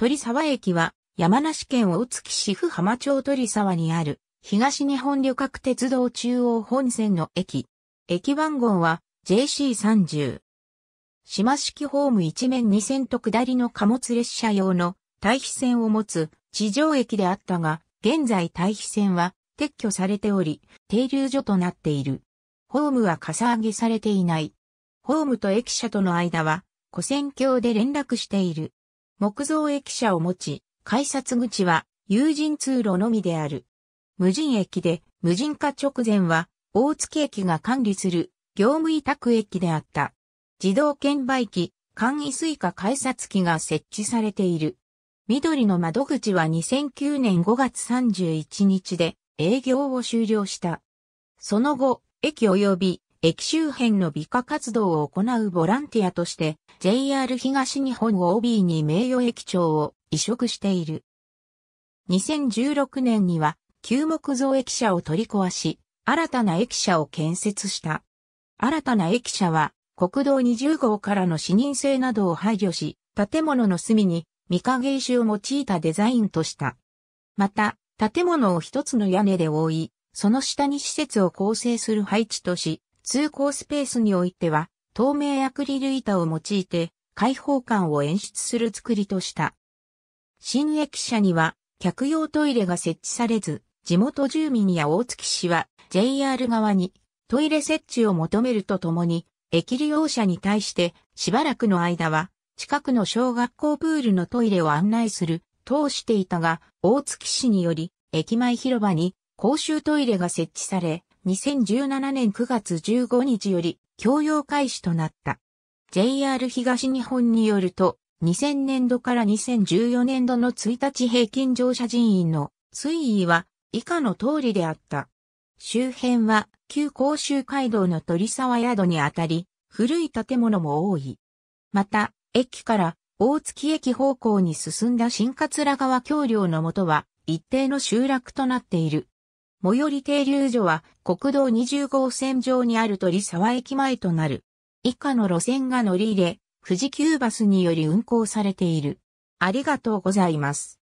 鳥沢駅は山梨県大月市府浜町鳥沢にある東日本旅客鉄道中央本線の駅。駅番号は JC30。島式ホーム一面2線と下りの貨物列車用の対比線を持つ地上駅であったが、現在対比線は撤去されており、停留所となっている。ホームはかさ上げされていない。ホームと駅舎との間は、古線橋で連絡している。木造駅舎を持ち、改札口は有人通路のみである。無人駅で、無人化直前は、大月駅が管理する業務委託駅であった。自動券売機、簡易スイカ改札機が設置されている。緑の窓口は2009年5月31日で営業を終了した。その後、駅及び駅周辺の美化活動を行うボランティアとして JR 東日本 OB に名誉駅長を移植している。2016年には旧木造駅舎を取り壊し、新たな駅舎を建設した。新たな駅舎は国道20号からの視認性などを配慮し、建物の隅に三影石を用いたデザインとした。また、建物を一つの屋根で覆い、その下に施設を構成する配置とし、通行スペースにおいては、透明アクリル板を用いて、開放感を演出する作りとした。新駅舎には、客用トイレが設置されず、地元住民や大月市は JR 側にトイレ設置を求めるとともに、駅利用者に対してしばらくの間は近くの小学校プールのトイレを案内する、通していたが、大月市により駅前広場に公衆トイレが設置され、2017年9月15日より供用開始となった。JR 東日本によると、2000年度から2014年度の1日平均乗車人員の推移は以下の通りであった。周辺は旧甲州街道の鳥沢宿にあたり、古い建物も多い。また、駅から大月駅方向に進んだ新桂川橋梁のもとは一定の集落となっている。最寄り停留所は国道20号線上にある鳥沢駅前となる。以下の路線が乗り入れ、富士急バスにより運行されている。ありがとうございます。